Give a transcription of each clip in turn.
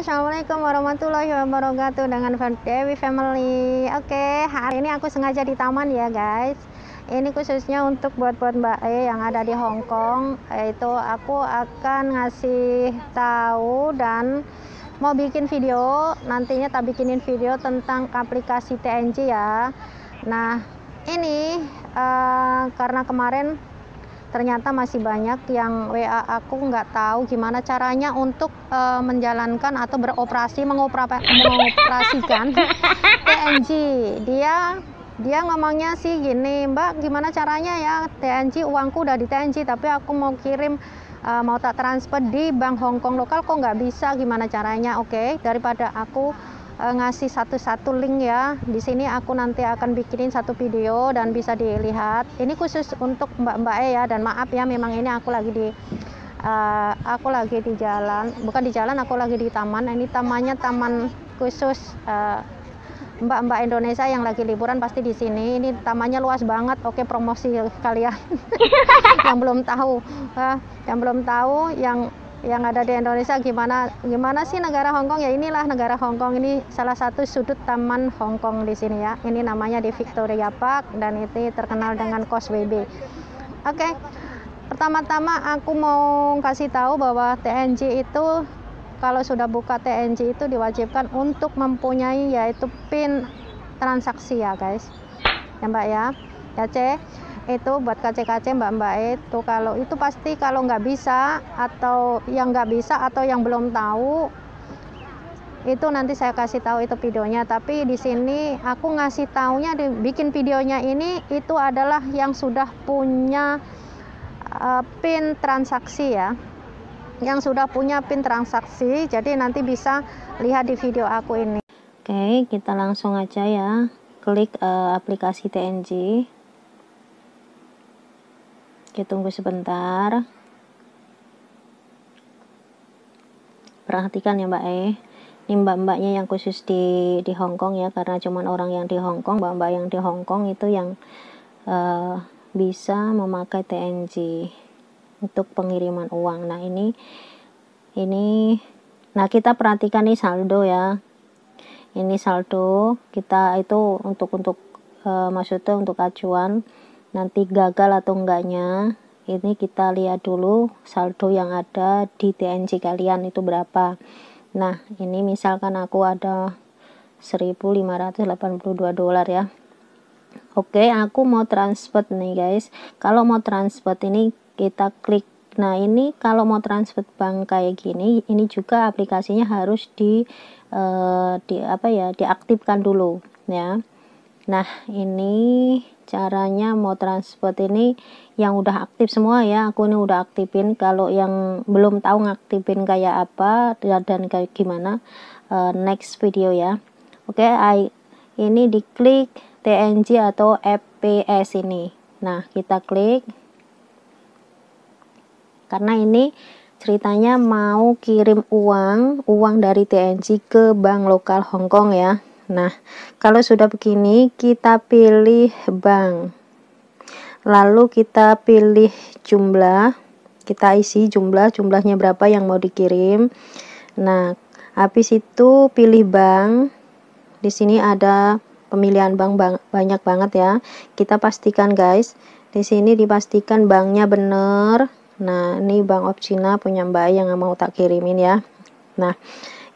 Assalamualaikum warahmatullahi wabarakatuh dengan Dewi Family. Oke, hari ini aku sengaja di taman ya guys. Ini khususnya untuk buat-buat Mbak E yang ada di Hong Kong. yaitu aku akan ngasih tahu dan mau bikin video. Nantinya tak bikinin video tentang aplikasi TNG ya. Nah, ini uh, karena kemarin ternyata masih banyak yang WA aku nggak tahu gimana caranya untuk uh, menjalankan atau beroperasi mengoperasikan TNG. Dia dia ngomongnya sih gini, Mbak, gimana caranya ya TNG uangku udah di TNG tapi aku mau kirim uh, mau tak transfer di bank Hongkong lokal kok nggak bisa gimana caranya? Oke, okay, daripada aku uh, ngasih satu-satu link ya. Di sini aku nanti akan bikinin satu video dan bisa dilihat. Ini khusus untuk mbak-mbak e ya dan maaf ya memang ini aku lagi di uh, aku lagi di jalan, bukan di jalan aku lagi di taman. Ini tamannya taman khusus eh, mbak-mbak Indonesia yang lagi liburan pasti di sini. Ini tamannya luas banget. Oke, promosi kalian yang belum tahu, uh, yang belum tahu, yang yang ada di Indonesia gimana gimana sih negara Hong Kong ya inilah negara Hong Kong ini salah satu sudut taman Hong Kong di sini ya ini namanya di Victoria Park dan itu terkenal dengan Causeway Bay oke pertama-tama aku mau kasih tahu bahwa TNG itu kalau sudah buka TNG itu diwajibkan untuk mempunyai yaitu pin transaksi ya guys ya mbak ya ya ceh itu buat KCKC mbak-mbak itu kalau itu pasti kalau nggak bisa atau yang nggak bisa atau yang belum tahu itu nanti saya kasih tahu itu videonya tapi di sini aku ngasih taunya bikin videonya ini itu adalah yang sudah punya uh, pin transaksi ya yang sudah punya pin transaksi jadi nanti bisa lihat di video aku ini oke kita langsung aja ya klik uh, aplikasi TNG Oke, tunggu sebentar. Perhatikan ya Mbak E. Ini mbak-mbaknya yang khusus di di Hong Kong ya, karena cuman orang yang di Hong Kong, mbak-mbak yang di Hong Kong itu yang uh, bisa memakai TNG untuk pengiriman uang. Nah, ini ini nah kita perhatikan nih saldo ya. Ini saldo kita itu untuk untuk uh, maksudnya untuk acuan nanti gagal atau enggaknya ini kita lihat dulu saldo yang ada di TNC kalian itu berapa nah ini misalkan aku ada 1582 dolar ya oke aku mau transfer nih guys kalau mau transfer ini kita klik nah ini kalau mau transfer bank kayak gini ini juga aplikasinya harus di, uh, di apa ya diaktifkan dulu ya Nah, ini caranya mau transport ini yang udah aktif semua ya. Aku ini udah aktifin. Kalau yang belum tahu ngaktifin kayak apa dan kayak gimana uh, next video ya. Oke, okay, ini diklik TNG atau FPS ini. Nah, kita klik. Karena ini ceritanya mau kirim uang, uang dari TNG ke bank lokal Hongkong ya. Nah, kalau sudah begini, kita pilih bank. Lalu kita pilih jumlah. Kita isi jumlah, jumlahnya berapa yang mau dikirim. Nah, habis itu pilih bank. Di sini ada pemilihan bank banyak banget ya. Kita pastikan guys, di sini dipastikan banknya benar. Nah, ini Bank opsina punya Mbak yang mau tak kirimin ya. Nah,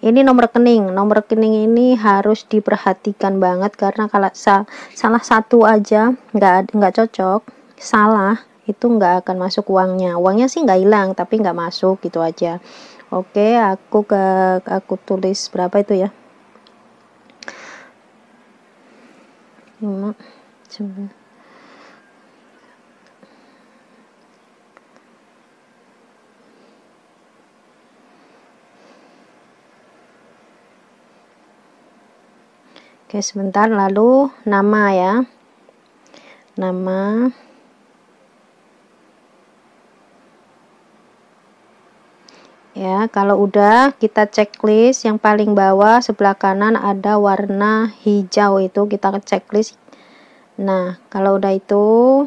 ini nomor rekening nomor rekening ini harus diperhatikan banget karena kalau sa salah satu aja nggak nggak cocok salah itu nggak akan masuk uangnya uangnya sih nggak hilang tapi nggak masuk gitu aja oke aku ke aku tulis berapa itu ya 5 9 Oke, sebentar. Lalu nama ya. Nama. Ya, kalau udah kita checklist yang paling bawah sebelah kanan ada warna hijau itu kita checklist. Nah, kalau udah itu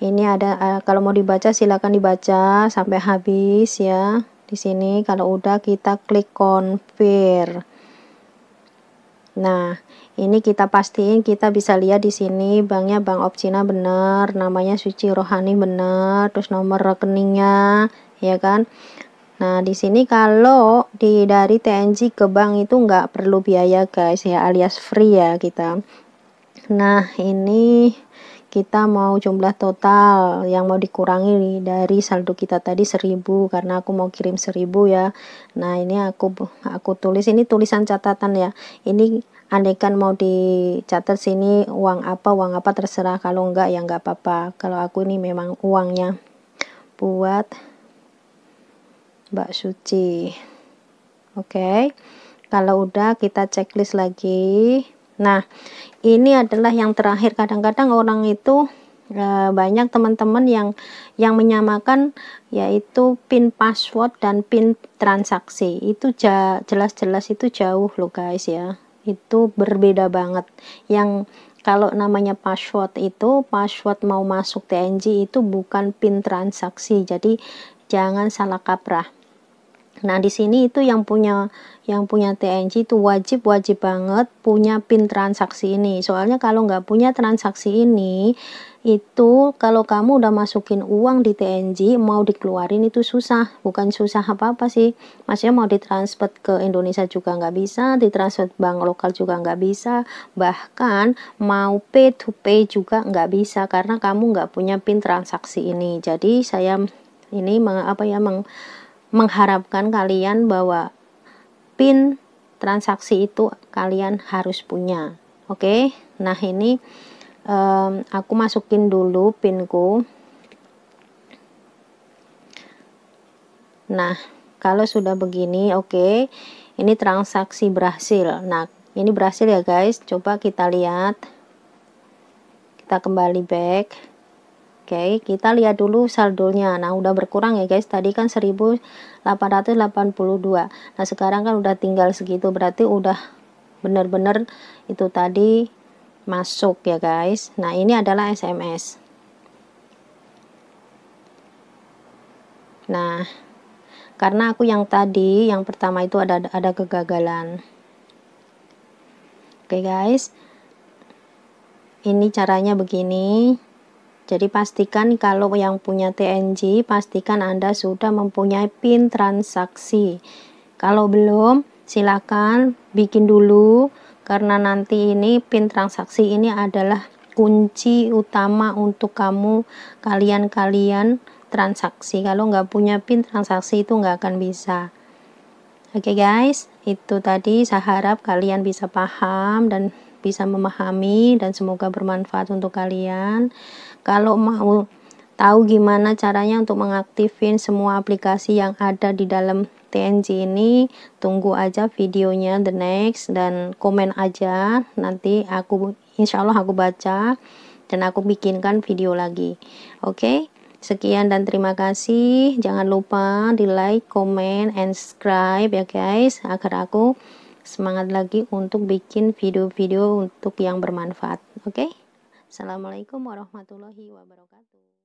ini ada eh, kalau mau dibaca silakan dibaca sampai habis ya. Di sini kalau udah kita klik confirm. Nah, ini kita pastiin kita bisa lihat di sini banknya Bank opcina bener benar, namanya Suci Rohani benar, terus nomor rekeningnya, ya kan? Nah, di sini kalau di dari TNJ ke bank itu nggak perlu biaya guys ya, alias free ya kita. Nah, ini kita mau jumlah total yang mau dikurangi dari saldo kita tadi 1000 karena aku mau kirim 1000 ya. Nah, ini aku aku tulis ini tulisan catatan ya. Ini andaikan mau dicatat sini uang apa uang apa terserah kalau enggak ya enggak apa-apa. Kalau aku ini memang uangnya buat Mbak Suci. Oke. Okay. Kalau udah kita checklist lagi. Nah, ini adalah yang terakhir. Kadang-kadang orang itu e, banyak teman-teman yang yang menyamakan yaitu pin password dan pin transaksi. Itu jelas-jelas itu jauh loh guys ya. Itu berbeda banget. Yang kalau namanya password itu password mau masuk TNG itu bukan pin transaksi. Jadi jangan salah kaprah. Nah, di sini itu yang punya yang punya TNG itu wajib wajib banget punya pin transaksi ini. Soalnya kalau nggak punya transaksi ini, itu kalau kamu udah masukin uang di TNG mau dikeluarin itu susah, bukan susah apa-apa sih. Maksudnya mau ditransfer ke Indonesia juga nggak bisa, ditransfer bank lokal juga nggak bisa, bahkan mau pay to pay juga nggak bisa karena kamu nggak punya pin transaksi ini. Jadi saya ini meng, apa ya meng mengharapkan kalian bahwa pin transaksi itu kalian harus punya. Oke. Okay? Nah, ini um, aku masukin dulu pinku. Nah, kalau sudah begini, oke. Okay. Ini transaksi berhasil. Nah, ini berhasil ya, guys. Coba kita lihat. Kita kembali back. Oke, okay, kita lihat dulu saldonya. Nah, udah berkurang ya guys. Tadi kan 1882. Nah, sekarang kan udah tinggal segitu. Berarti udah benar-benar itu tadi masuk ya guys. Nah, ini adalah SMS. Nah, karena aku yang tadi yang pertama itu ada ada kegagalan. Oke okay guys. Ini caranya begini. Jadi pastikan kalau yang punya TNG, pastikan Anda sudah mempunyai PIN transaksi. Kalau belum, silakan bikin dulu karena nanti ini PIN transaksi ini adalah kunci utama untuk kamu kalian-kalian transaksi. Kalau nggak punya PIN transaksi itu nggak akan bisa. Oke okay guys, itu tadi saya harap kalian bisa paham dan bisa memahami dan semoga bermanfaat untuk kalian. Kalau mau tahu gimana caranya untuk mengaktifin semua aplikasi yang ada di dalam TNG ini tunggu aja videonya the next dan komen aja nanti aku insya Allah aku baca dan aku bikinkan video lagi oke okay? sekian dan terima kasih jangan lupa di like, comment, and subscribe ya guys agar aku semangat lagi untuk bikin video-video untuk yang bermanfaat. Oke, okay? assalamualaikum warahmatullahi wabarakatuh.